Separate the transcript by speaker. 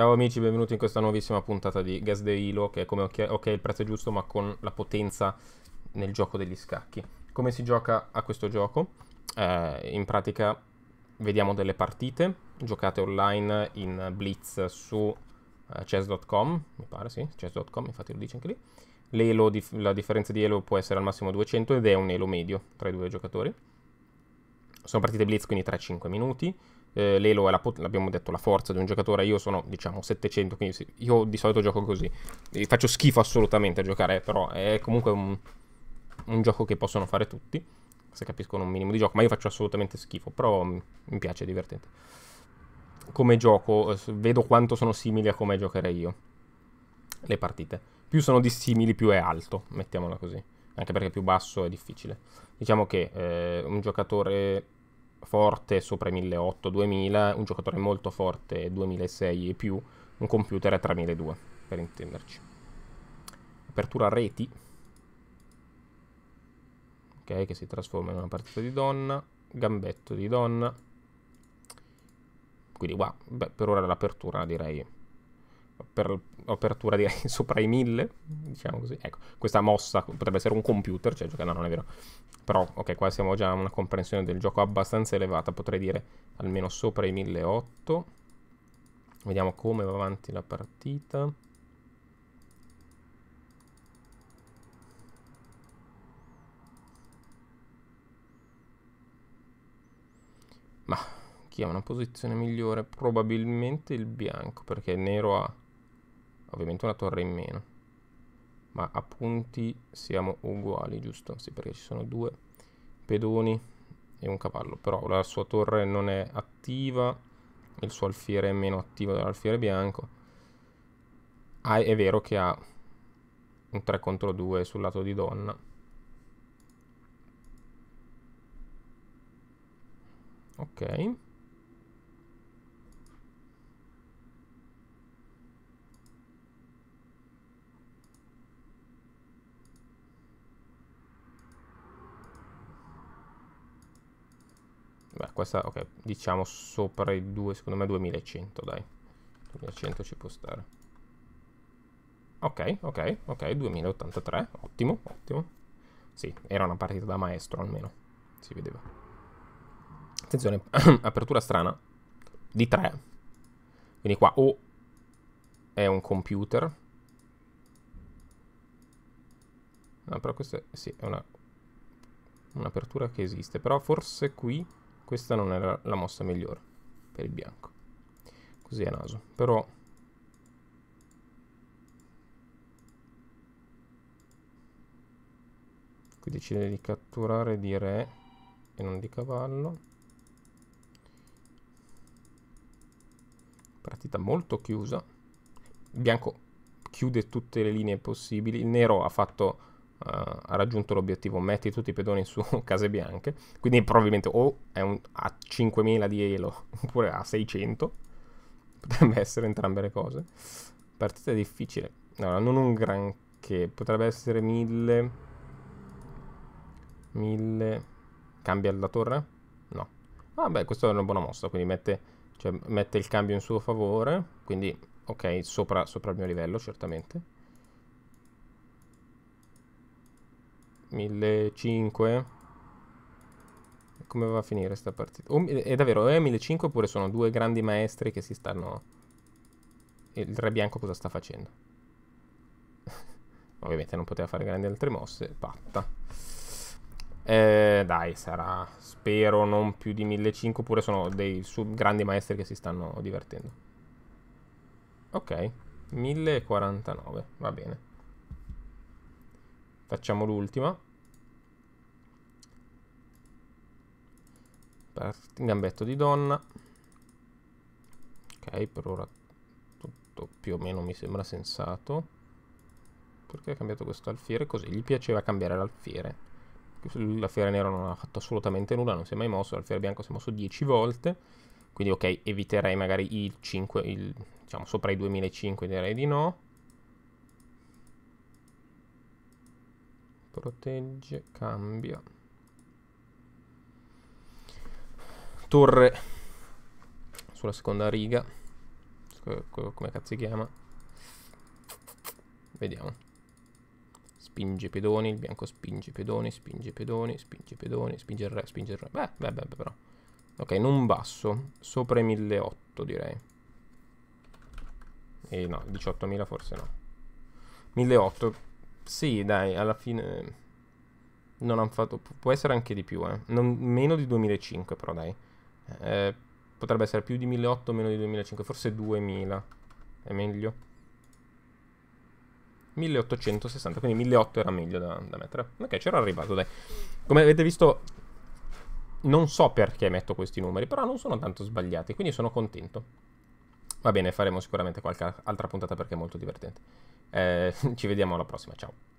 Speaker 1: Ciao amici, benvenuti in questa nuovissima puntata di Gas the Hilo, che è come ok, okay il prezzo è giusto, ma con la potenza nel gioco degli scacchi. Come si gioca a questo gioco? Eh, in pratica vediamo delle partite giocate online in blitz su eh, chess.com, mi pare sì, chess.com, infatti lo dice anche lì. L'elo, dif la differenza di elo può essere al massimo 200 ed è un elo medio tra i due giocatori. Sono partite blitz, quindi 3-5 minuti eh, l'elo è la, l'abbiamo detto, la forza di un giocatore, io sono diciamo 700, quindi io di solito gioco così, faccio schifo assolutamente a giocare, eh, però è comunque un, un gioco che possono fare tutti, se capiscono un minimo di gioco, ma io faccio assolutamente schifo, però mi piace, è divertente. Come gioco, vedo quanto sono simili a come giocherei io le partite. Più sono dissimili, più è alto, mettiamola così. Anche perché più basso è difficile. Diciamo che eh, un giocatore forte sopra i 1800-2000, un giocatore molto forte 2006 e più, un computer a 3200 per intenderci. Apertura reti, ok, che si trasforma in una partita di donna, gambetto di donna, quindi wow, beh, per ora l'apertura direi per apertura direi sopra i 1000, diciamo così. Ecco, questa mossa potrebbe essere un computer, cioè giocare, no, non è vero. Però, ok, qua siamo già a una comprensione del gioco abbastanza elevata, potrei dire almeno sopra i 1008. Vediamo come va avanti la partita. Ma chi ha una posizione migliore? Probabilmente il bianco, perché il nero ha Ovviamente una torre in meno. Ma a punti siamo uguali, giusto? Sì, perché ci sono due pedoni e un cavallo. Però la sua torre non è attiva, il suo alfiere è meno attivo dell'alfiere bianco. Ah, è vero che ha un 3 contro 2 sul lato di donna. Ok. Beh, questa, ok, diciamo sopra i 2, secondo me 2100, dai. 2100 ci può stare. Ok, ok, ok, 2083, ottimo, ottimo. Sì, era una partita da maestro almeno, si vedeva. Attenzione, apertura strana, di 3. Quindi qua o è un computer. No, però questa sì, è una un'apertura che esiste. Però forse qui questa non era la mossa migliore per il bianco. Così a naso. Però... Qui decide di catturare di re e non di cavallo. Partita molto chiusa. Il bianco chiude tutte le linee possibili. Il nero ha fatto eh, ha raggiunto l'obiettivo metti tutti i pedoni su case bianche quindi probabilmente o è un, a 5000 di elo oppure a 600 potrebbe essere entrambe le cose partita difficile allora non un granché potrebbe essere 1000 1000 cambia la torre no vabbè ah, questa è una buona mossa quindi mette, cioè, mette il cambio in suo favore quindi ok sopra, sopra il mio livello certamente 1500 come va a finire sta partita? Oh, è davvero, è eh, 1500 oppure sono due grandi maestri che si stanno... E il re bianco cosa sta facendo? Ovviamente non poteva fare grandi altre mosse, patta. Eh, dai, sarà, spero, non più di 1500 oppure sono dei grandi maestri che si stanno divertendo. Ok, 1049, va bene. Facciamo l'ultima. gambetto di donna ok per ora tutto più o meno mi sembra sensato perché ha cambiato questo alfiere così gli piaceva cambiare l'alfiere l'alfiere nero non ha fatto assolutamente nulla non si è mai mosso l'alfiere bianco si è mosso 10 volte quindi ok eviterei magari il 5 il, diciamo sopra i 2005 direi di no protegge cambia torre sulla seconda riga. Come cazzo si chiama? Vediamo. Spinge pedoni, il bianco spinge pedoni, spinge pedoni, spinge pedoni, spinge il re, spinge il re. Beh, beh, beh, però. Ok, non basso, sopra i 1800 direi. E eh, no, 18.000 forse no. 1800. Sì, dai, alla fine eh, non hanno fatto... Può essere anche di più, eh. Non, meno di 2005 però, dai eh, potrebbe essere più di 1.800 meno di 2.500, forse 2.000 è meglio. 1860, quindi 1800 era meglio da, da mettere. Ok, c'era arrivato, dai. Come avete visto, non so perché metto questi numeri, però non sono tanto sbagliati, quindi sono contento. Va bene, faremo sicuramente qualche altra puntata perché è molto divertente. Eh, ci vediamo alla prossima, ciao.